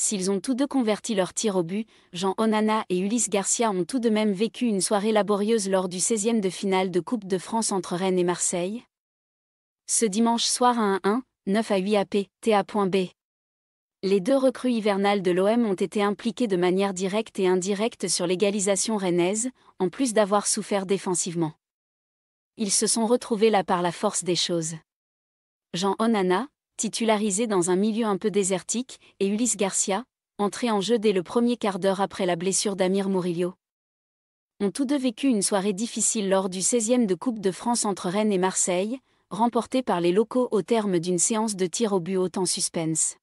S'ils ont tous deux converti leur tir au but, Jean Onana et Ulysse Garcia ont tout de même vécu une soirée laborieuse lors du 16e de finale de Coupe de France entre Rennes et Marseille. Ce dimanche soir à 1-1, 9 à 8 AP, TA.B. Les deux recrues hivernales de l'OM ont été impliquées de manière directe et indirecte sur l'égalisation rennaise, en plus d'avoir souffert défensivement. Ils se sont retrouvés là par la force des choses. Jean Onana, titularisé dans un milieu un peu désertique, et Ulysse Garcia, entré en jeu dès le premier quart d'heure après la blessure d'Amir Murillo. Ont tous deux vécu une soirée difficile lors du 16e de Coupe de France entre Rennes et Marseille, remporté par les locaux au terme d'une séance de tirs au but haut en suspense.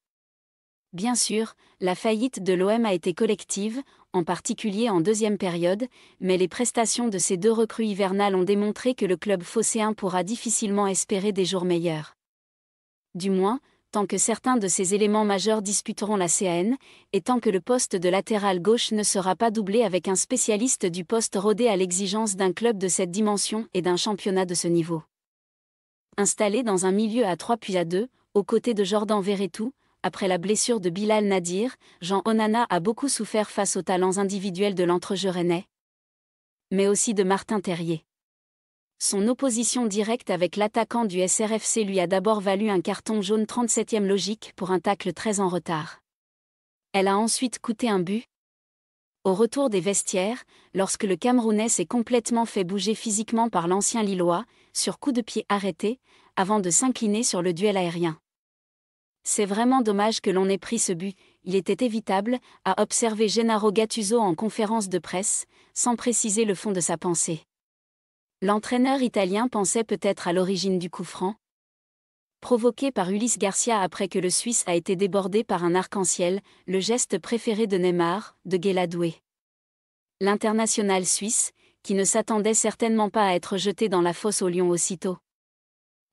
Bien sûr, la faillite de l'OM a été collective, en particulier en deuxième période, mais les prestations de ces deux recrues hivernales ont démontré que le club phocéen pourra difficilement espérer des jours meilleurs du moins, tant que certains de ces éléments majeurs disputeront la CAN, et tant que le poste de latéral gauche ne sera pas doublé avec un spécialiste du poste rodé à l'exigence d'un club de cette dimension et d'un championnat de ce niveau. Installé dans un milieu à 3 puis à 2, aux côtés de Jordan Verretou, après la blessure de Bilal Nadir, Jean Onana a beaucoup souffert face aux talents individuels de l'entrejeu rennais, mais aussi de Martin Terrier. Son opposition directe avec l'attaquant du SRFC lui a d'abord valu un carton jaune 37e logique pour un tacle très en retard. Elle a ensuite coûté un but. Au retour des vestiaires, lorsque le Camerounais s'est complètement fait bouger physiquement par l'ancien Lillois, sur coup de pied arrêté, avant de s'incliner sur le duel aérien. C'est vraiment dommage que l'on ait pris ce but, il était évitable, a observé Gennaro Gattuso en conférence de presse, sans préciser le fond de sa pensée. L'entraîneur italien pensait peut-être à l'origine du coup franc. Provoqué par Ulysse Garcia après que le Suisse a été débordé par un arc-en-ciel, le geste préféré de Neymar, de Guéladoué. L'international suisse, qui ne s'attendait certainement pas à être jeté dans la fosse au lion aussitôt.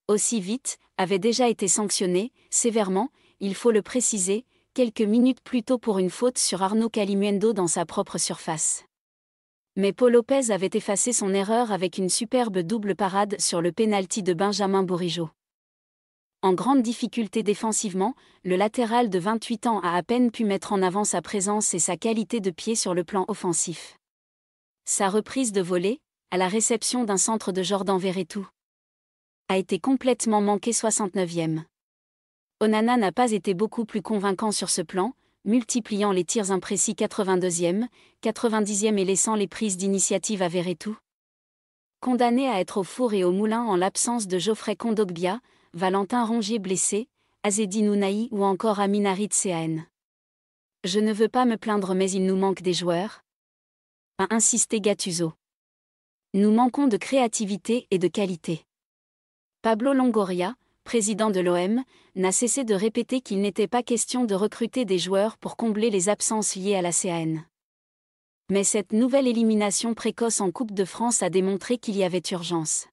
Aussi vite, avait déjà été sanctionné, sévèrement, il faut le préciser, quelques minutes plus tôt pour une faute sur Arnaud Calimuendo dans sa propre surface. Mais Paul Lopez avait effacé son erreur avec une superbe double parade sur le pénalty de Benjamin Bourigeau. En grande difficulté défensivement, le latéral de 28 ans a à peine pu mettre en avant sa présence et sa qualité de pied sur le plan offensif. Sa reprise de volée, à la réception d'un centre de Jordan Verretou, a été complètement manquée 69e. Onana n'a pas été beaucoup plus convaincant sur ce plan, multipliant les tirs imprécis 82e, 90e et laissant les prises d'initiative à tout, Condamné à être au four et au moulin en l'absence de Geoffrey Kondogbia, Valentin Rongier blessé, Azedine Nounaï ou encore Aminarit Cahn. Je ne veux pas me plaindre mais il nous manque des joueurs. A insisté Gattuso. Nous manquons de créativité et de qualité. Pablo Longoria, président de l'OM, n'a cessé de répéter qu'il n'était pas question de recruter des joueurs pour combler les absences liées à la CAN. Mais cette nouvelle élimination précoce en Coupe de France a démontré qu'il y avait urgence.